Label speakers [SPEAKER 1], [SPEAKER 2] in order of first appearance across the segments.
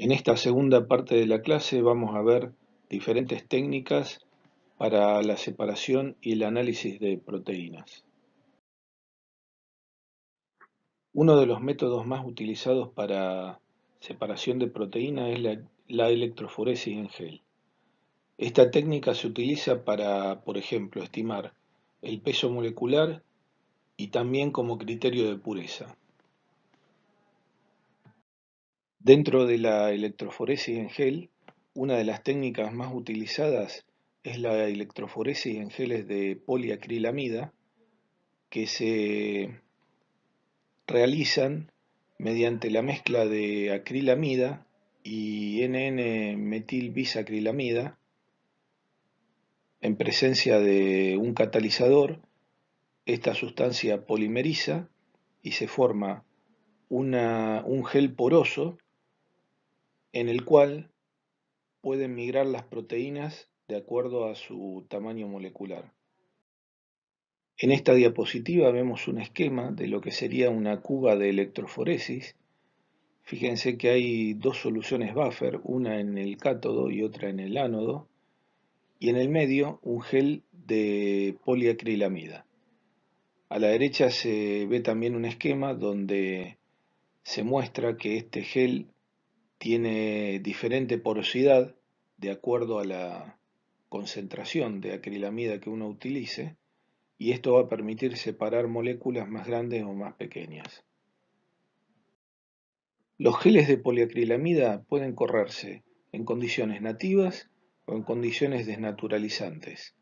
[SPEAKER 1] En esta segunda parte de la clase vamos a ver diferentes técnicas para la separación y el análisis de proteínas. Uno de los métodos más utilizados para separación de proteínas es la, la electroforesis en gel. Esta técnica se utiliza para, por ejemplo, estimar el peso molecular y también como criterio de pureza. Dentro de la electroforesis en gel, una de las técnicas más utilizadas es la electroforesis en geles de poliacrilamida que se realizan mediante la mezcla de acrilamida y nn metilbisacrilamida en presencia de un catalizador. Esta sustancia polimeriza y se forma un gel poroso en el cual pueden migrar las proteínas de acuerdo a su tamaño molecular. En esta diapositiva vemos un esquema de lo que sería una cuba de electroforesis. Fíjense que hay dos soluciones buffer, una en el cátodo y otra en el ánodo, y en el medio un gel de poliacrilamida. A la derecha se ve también un esquema donde se muestra que este gel tiene diferente porosidad de acuerdo a la concentración de acrilamida que uno utilice y esto va a permitir separar moléculas más grandes o más pequeñas. Los geles de poliacrilamida pueden correrse en condiciones nativas o en condiciones desnaturalizantes.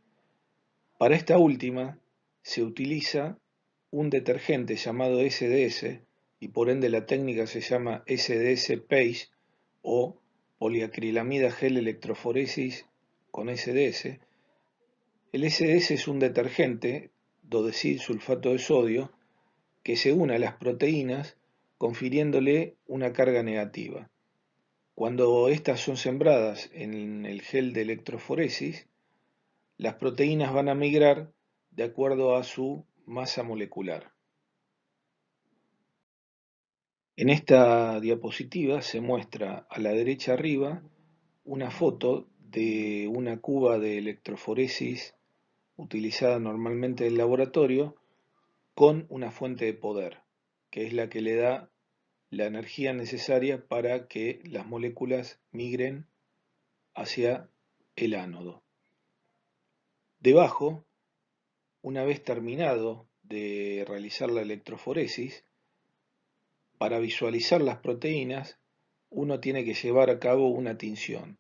[SPEAKER 1] Para esta última se utiliza un detergente llamado SDS y por ende la técnica se llama SDS page o poliacrilamida gel electroforesis con SDS. El SDS es un detergente, dodecil sulfato de sodio, que se une a las proteínas confiriéndole una carga negativa. Cuando estas son sembradas en el gel de electroforesis, las proteínas van a migrar de acuerdo a su masa molecular. En esta diapositiva se muestra a la derecha arriba una foto de una cuba de electroforesis utilizada normalmente en el laboratorio con una fuente de poder, que es la que le da la energía necesaria para que las moléculas migren hacia el ánodo. Debajo, una vez terminado de realizar la electroforesis, para visualizar las proteínas, uno tiene que llevar a cabo una tinción.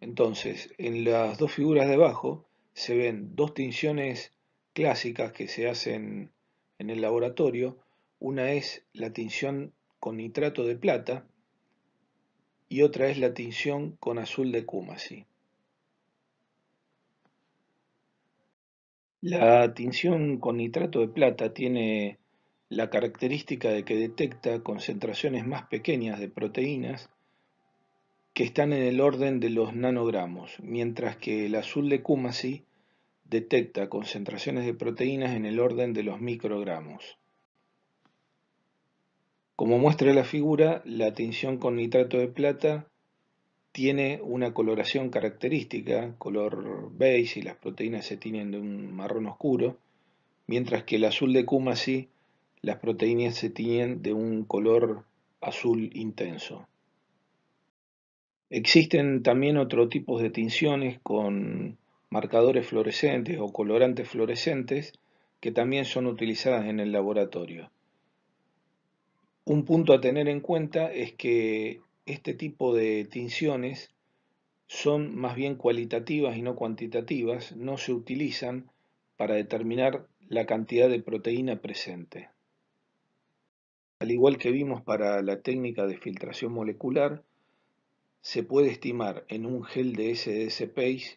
[SPEAKER 1] Entonces, en las dos figuras de abajo se ven dos tinciones clásicas que se hacen en el laboratorio. Una es la tinción con nitrato de plata y otra es la tinción con azul de Kumasi. La tinción con nitrato de plata tiene la característica de que detecta concentraciones más pequeñas de proteínas que están en el orden de los nanogramos, mientras que el azul de Kumasi detecta concentraciones de proteínas en el orden de los microgramos. Como muestra la figura, la tinción con nitrato de plata tiene una coloración característica, color beige y las proteínas se tienen de un marrón oscuro, mientras que el azul de Kumasi las proteínas se tiñen de un color azul intenso. Existen también otros tipos de tinciones con marcadores fluorescentes o colorantes fluorescentes que también son utilizadas en el laboratorio. Un punto a tener en cuenta es que este tipo de tinciones son más bien cualitativas y no cuantitativas, no se utilizan para determinar la cantidad de proteína presente. Al igual que vimos para la técnica de filtración molecular, se puede estimar en un gel de SDS-PACE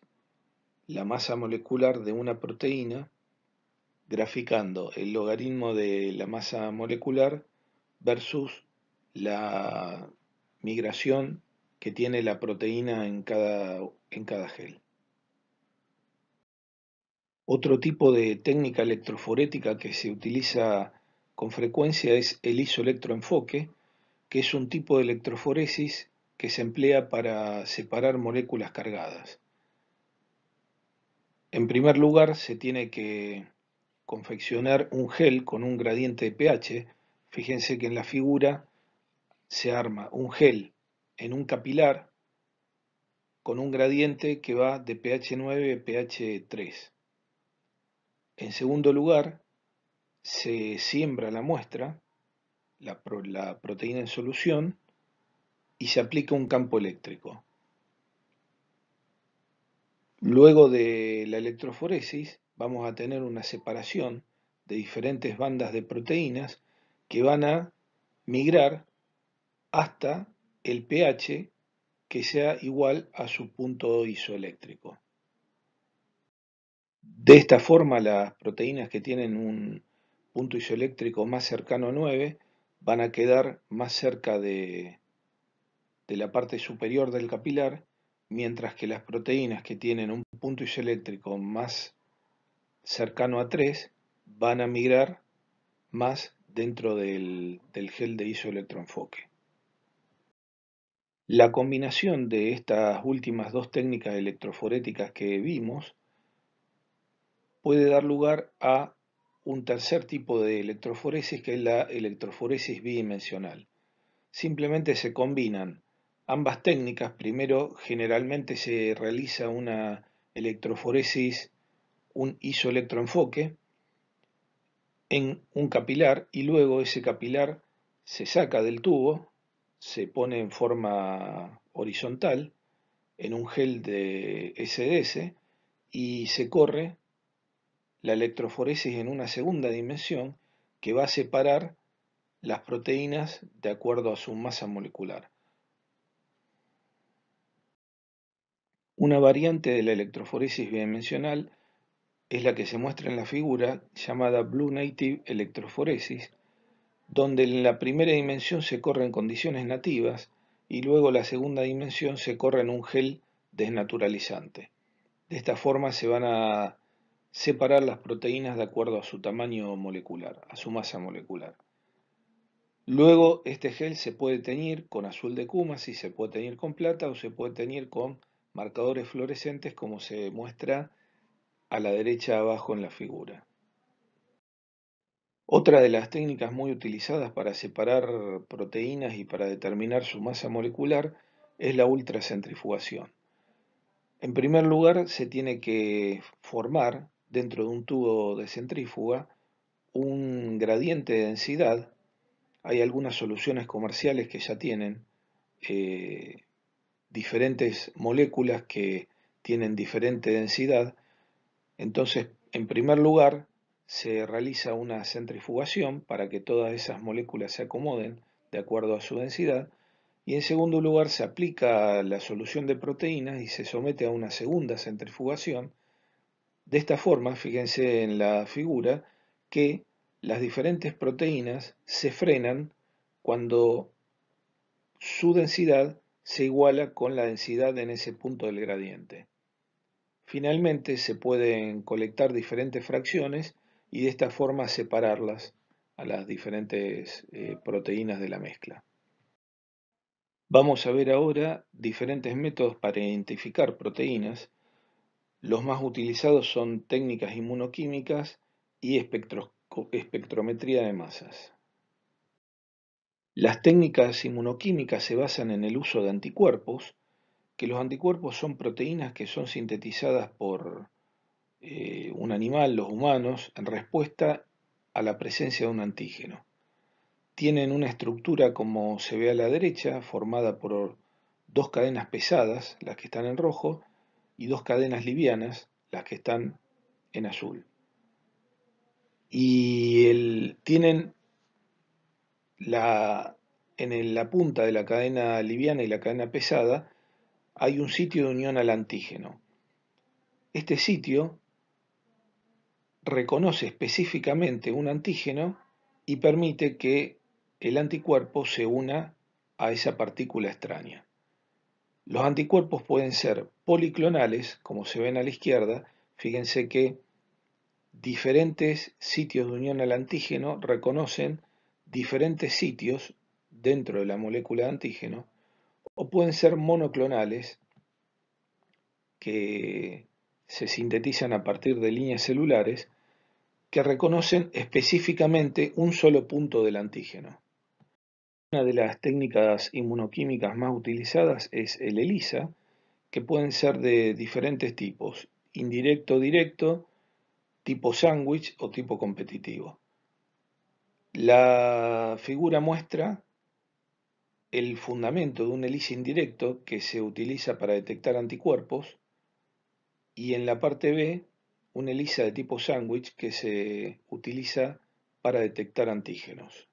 [SPEAKER 1] la masa molecular de una proteína graficando el logaritmo de la masa molecular versus la migración que tiene la proteína en cada, en cada gel. Otro tipo de técnica electroforética que se utiliza con frecuencia es el isoelectroenfoque, que es un tipo de electroforesis que se emplea para separar moléculas cargadas. En primer lugar, se tiene que confeccionar un gel con un gradiente de pH. Fíjense que en la figura se arma un gel en un capilar con un gradiente que va de pH 9 a pH 3. En segundo lugar, se siembra la muestra, la, proteína en solución, y se aplica un campo eléctrico. Luego de la electroforesis vamos a tener una separación de diferentes bandas de proteínas que van a migrar hasta el pH que sea igual a su punto isoeléctrico. De esta forma las proteínas que tienen un punto isoeléctrico más cercano a 9 van a quedar más cerca de, de la parte superior del capilar, mientras que las proteínas que tienen un punto isoeléctrico más cercano a 3 van a migrar más dentro del, del gel de isoelectroenfoque. La combinación de estas últimas dos técnicas electroforéticas que vimos puede dar lugar a un tercer tipo de electroforesis que es la electroforesis bidimensional. Simplemente se combinan ambas técnicas. Primero, generalmente se realiza una electroforesis, un isoelectroenfoque en un capilar y luego ese capilar se saca del tubo, se pone en forma horizontal en un gel de SDS y se corre la electroforesis en una segunda dimensión que va a separar las proteínas de acuerdo a su masa molecular. Una variante de la electroforesis bidimensional es la que se muestra en la figura llamada Blue Native Electroforesis, donde en la primera dimensión se corren condiciones nativas y luego la segunda dimensión se corre en un gel desnaturalizante. De esta forma se van a separar las proteínas de acuerdo a su tamaño molecular, a su masa molecular. Luego este gel se puede teñir con azul de Kuma, si se puede teñir con plata o se puede teñir con marcadores fluorescentes como se muestra a la derecha abajo en la figura. Otra de las técnicas muy utilizadas para separar proteínas y para determinar su masa molecular es la ultracentrifugación. En primer lugar, se tiene que formar dentro de un tubo de centrífuga un gradiente de densidad. Hay algunas soluciones comerciales que ya tienen eh, diferentes moléculas que tienen diferente densidad. Entonces, en primer lugar, se realiza una centrifugación para que todas esas moléculas se acomoden de acuerdo a su densidad. Y en segundo lugar, se aplica la solución de proteínas y se somete a una segunda centrifugación de esta forma, fíjense en la figura que las diferentes proteínas se frenan cuando su densidad se iguala con la densidad en ese punto del gradiente. Finalmente se pueden colectar diferentes fracciones y de esta forma separarlas a las diferentes eh, proteínas de la mezcla. Vamos a ver ahora diferentes métodos para identificar proteínas los más utilizados son técnicas inmunoquímicas y espectrometría de masas. Las técnicas inmunoquímicas se basan en el uso de anticuerpos, que los anticuerpos son proteínas que son sintetizadas por eh, un animal, los humanos, en respuesta a la presencia de un antígeno. Tienen una estructura como se ve a la derecha, formada por dos cadenas pesadas, las que están en rojo, y dos cadenas livianas, las que están en azul. Y el, tienen la, en la punta de la cadena liviana y la cadena pesada, hay un sitio de unión al antígeno. Este sitio reconoce específicamente un antígeno y permite que el anticuerpo se una a esa partícula extraña. Los anticuerpos pueden ser policlonales, como se ven a la izquierda. Fíjense que diferentes sitios de unión al antígeno reconocen diferentes sitios dentro de la molécula de antígeno, o pueden ser monoclonales, que se sintetizan a partir de líneas celulares, que reconocen específicamente un solo punto del antígeno. Una de las técnicas inmunoquímicas más utilizadas es el ELISA, que pueden ser de diferentes tipos, indirecto, directo, tipo sándwich o tipo competitivo. La figura muestra el fundamento de un ELISA indirecto que se utiliza para detectar anticuerpos y en la parte B un ELISA de tipo sándwich que se utiliza para detectar antígenos.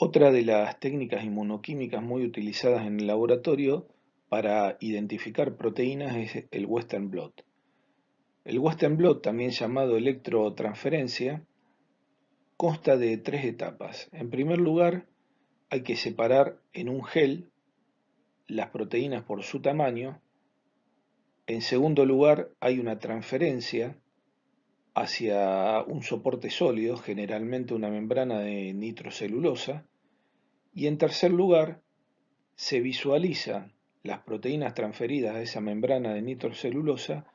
[SPEAKER 1] Otra de las técnicas inmunoquímicas muy utilizadas en el laboratorio para identificar proteínas es el Western blot. El Western blot, también llamado electrotransferencia, consta de tres etapas. En primer lugar, hay que separar en un gel las proteínas por su tamaño. En segundo lugar, hay una transferencia hacia un soporte sólido, generalmente una membrana de nitrocelulosa, y en tercer lugar se visualizan las proteínas transferidas a esa membrana de nitrocelulosa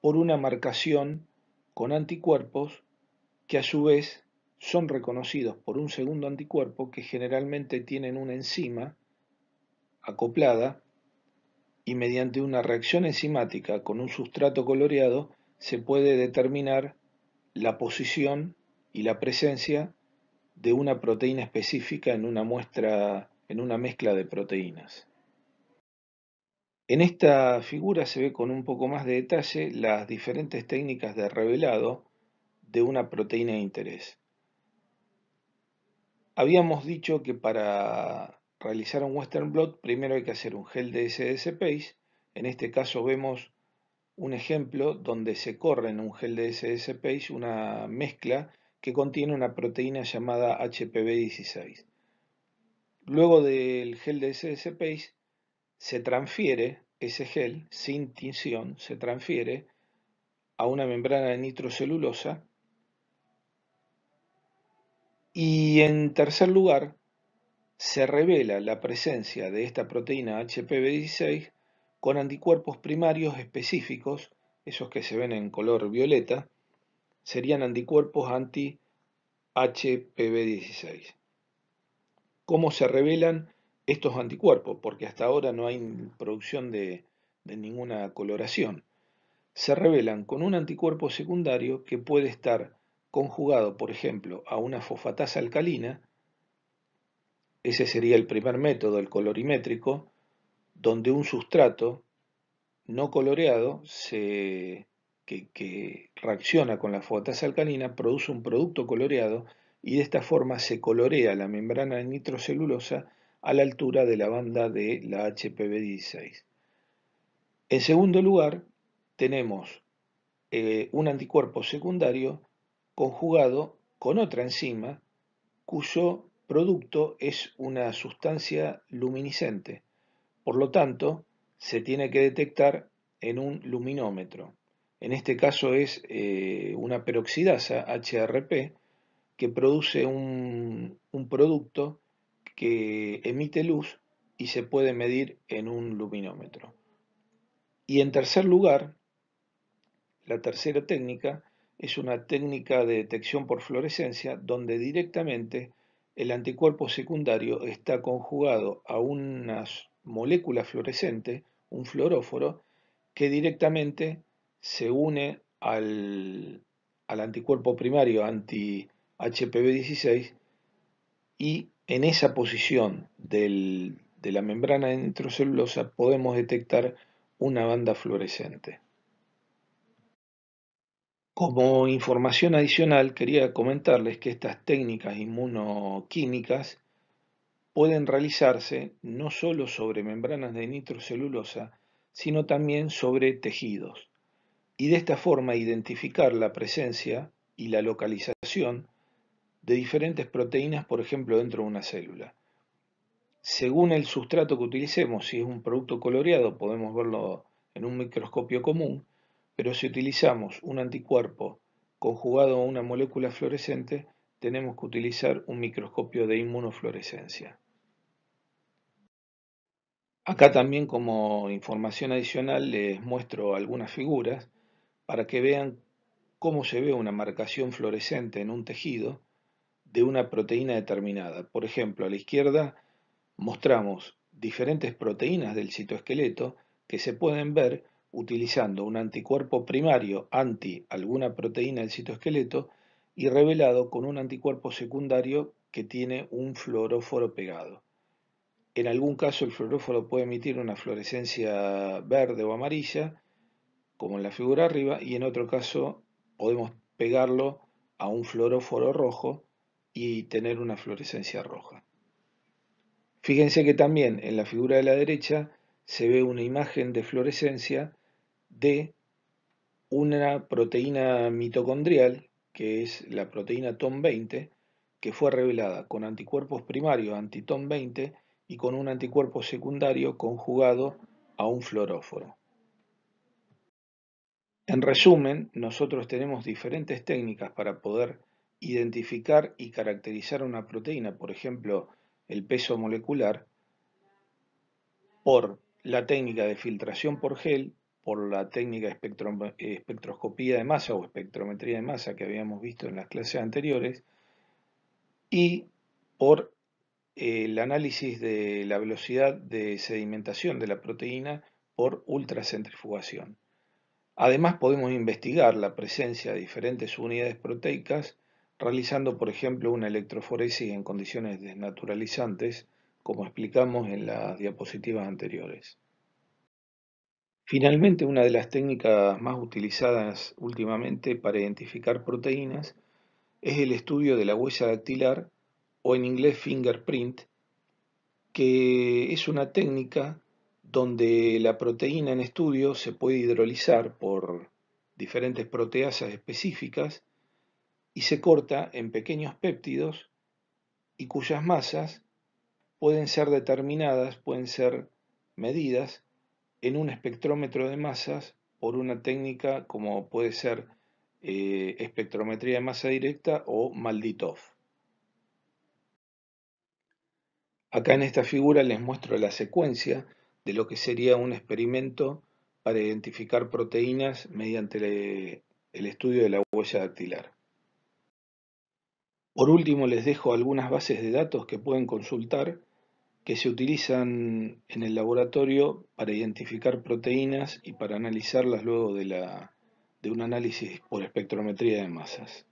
[SPEAKER 1] por una marcación con anticuerpos que a su vez son reconocidos por un segundo anticuerpo que generalmente tienen una enzima acoplada y mediante una reacción enzimática con un sustrato coloreado se puede determinar la posición y la presencia de una proteína específica en una muestra, en una mezcla de proteínas. En esta figura se ve con un poco más de detalle las diferentes técnicas de revelado de una proteína de interés. Habíamos dicho que para realizar un Western Blot primero hay que hacer un gel de sds Space. En este caso vemos un ejemplo donde se corre en un gel de SS-Page una mezcla que contiene una proteína llamada HPV16. Luego del gel de SS-Page se transfiere ese gel sin tinción, se transfiere a una membrana de nitrocelulosa y en tercer lugar se revela la presencia de esta proteína HPV16 con anticuerpos primarios específicos, esos que se ven en color violeta, serían anticuerpos anti-HPV16. ¿Cómo se revelan estos anticuerpos? Porque hasta ahora no hay producción de, de ninguna coloración. Se revelan con un anticuerpo secundario que puede estar conjugado, por ejemplo, a una fosfatasa alcalina, ese sería el primer método, el colorimétrico, donde un sustrato no coloreado que, reacciona con la fogatasa alcalina produce un producto coloreado y de esta forma se colorea la membrana nitrocelulosa a la altura de la banda de la HPV16. En segundo lugar, tenemos eh, un anticuerpo secundario conjugado con otra enzima cuyo producto es una sustancia luminiscente por lo tanto, se tiene que detectar en un luminómetro. En este caso es eh, una peroxidasa HRP que produce un producto que emite luz y se puede medir en un luminómetro. Y en tercer lugar, la tercera técnica es una técnica de detección por fluorescencia donde directamente el anticuerpo secundario está conjugado a unas molécula fluorescente, un fluoróforo, que directamente se une al, anticuerpo primario anti-HPV16 y en esa posición de la membrana nitrocelulosa podemos detectar una banda fluorescente. Como información adicional, quería comentarles que estas técnicas inmunoquímicas pueden realizarse no solo sobre membranas de nitrocelulosa, sino también sobre tejidos, y de esta forma identificar la presencia y la localización de diferentes proteínas, por ejemplo, dentro de una célula. Según el sustrato que utilicemos, si es un producto coloreado, podemos verlo en un microscopio común, pero si utilizamos un anticuerpo conjugado a una molécula fluorescente, tenemos que utilizar un microscopio de inmunofluorescencia. Acá también como información adicional les muestro algunas figuras para que vean cómo se ve una marcación fluorescente en un tejido de una proteína determinada. Por ejemplo, a la izquierda mostramos diferentes proteínas del citoesqueleto que se pueden ver utilizando un anticuerpo primario anti alguna proteína del citoesqueleto y revelado con un anticuerpo secundario que tiene un fluoróforo pegado. En algún caso el fluoróforo puede emitir una fluorescencia verde o amarilla, como en la figura arriba, y en otro caso podemos pegarlo a un fluoróforo rojo y tener una fluorescencia roja. Fíjense que también en la figura de la derecha se ve una imagen de fluorescencia de una proteína mitocondrial, que es la proteína TOM20, que fue revelada con anticuerpos primarios anti 20 y con un anticuerpo secundario conjugado a un fluoróforo. En resumen, nosotros tenemos diferentes técnicas para poder identificar y caracterizar una proteína, por ejemplo, el peso molecular, por la técnica de filtración por gel, por la técnica de espectroscopía de masa o espectrometría de masa que habíamos visto en las clases anteriores, y por el análisis de la velocidad de sedimentación de la proteína por ultracentrifugación. Además podemos investigar la presencia de diferentes unidades proteicas realizando por ejemplo una electroforesis en condiciones desnaturalizantes como explicamos en las diapositivas anteriores. Finalmente, una de las técnicas más utilizadas últimamente para identificar proteínas es el estudio de la huella dactilar o en inglés fingerprint, que es una técnica donde la proteína en estudio se puede hidrolizar por diferentes proteasas específicas y se corta en pequeños péptidos y cuyas masas pueden ser determinadas, pueden ser medidas en un espectrómetro de masas por una técnica como puede ser eh, espectrometría de masa directa o Malditov. Acá en esta figura les muestro la secuencia de lo que sería un experimento para identificar proteínas mediante el estudio de la huella dactilar. Por último, les dejo algunas bases de datos que pueden consultar que se utilizan en el laboratorio para identificar proteínas y para analizarlas luego de, de un análisis por espectrometría de masas.